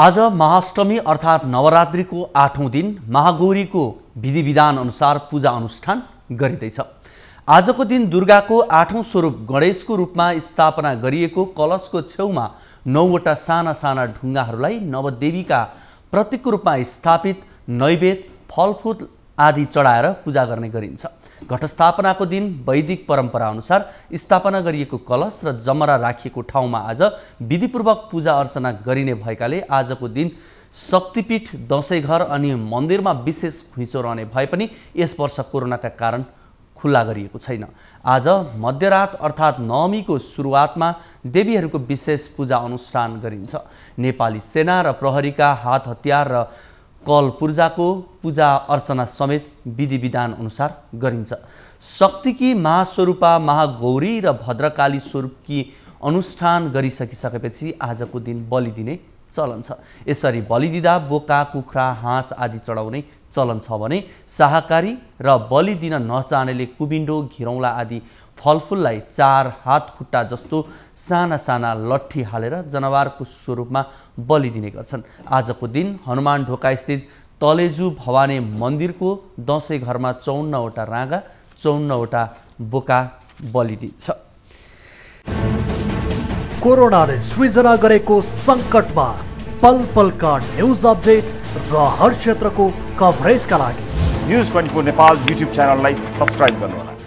आज महाअष्टमी अर्थात् नवरात्रिको आठौँ दिन महागौरीको विधिविधान अनुसार पूजा अनुष्ठान गरिँदैछ आजको दिन दुर्गाको आठौँ स्वरूप गणेशको रूपमा स्थापना गरिएको कलशको छेउमा नौवटा साना साना ढुङ्गाहरूलाई नवदेवीका प्रतीकको रूपमा स्थापित नैवेद फलफुल आदि चढाएर पूजा गर्ने गरिन्छ घटस्थापनाको दिन वैदिक परम्परा अनुसार स्थापना गरिएको कलश र जमरा राखिएको ठाउँमा आज विधिपूर्वक पूजा अर्चना गरिने भएकाले आजको दिन शक्तिपीठ दसैँ घर अनि मन्दिरमा विशेष घुइँचो रहने भए पनि यस वर्ष कोरोनाका कारण खुल्ला गरिएको छैन आज मध्यरात अर्थात् नवमीको सुरुवातमा देवीहरूको विशेष पूजा अनुष्ठान गरिन्छ नेपाली सेना र प्रहरीका हात हतियार र कल पूर्जाको पूजा अर्चना समेत विधि विधान अनुसार गरिन्छ शक्तिकी महास्वरूपा महागौरी र भद्रकाली स्वरूपकी अनुष्ठान गरिसकिसकेपछि आजको दिन बलिदिने चलन छ यसरी बलिदिँदा बोका कुखुरा हाँस आदि चढाउने चलन छ भने शाकाहारी र बलि दिन नचाहनेले कुबिन्डो घिरौँला आदि फलफुललाई चार हात खुट्टा जस्तो साना साना लट्ठी हालेर जनावरको स्वरूपमा बलि दिने गर्छन् आजको दिन हनुमान ढोकास्थित तलेजु भवानी मन्दिरको दसैँ घरमा चौन्नवटा राँगा चौन्नवटा बोका बलिदिन्छ कोरोना ने सृजना गरेको में पल पल का न्यूज अपडेट र हर कवरेज का लागि news twenty four Nepal YouTube subscribe कर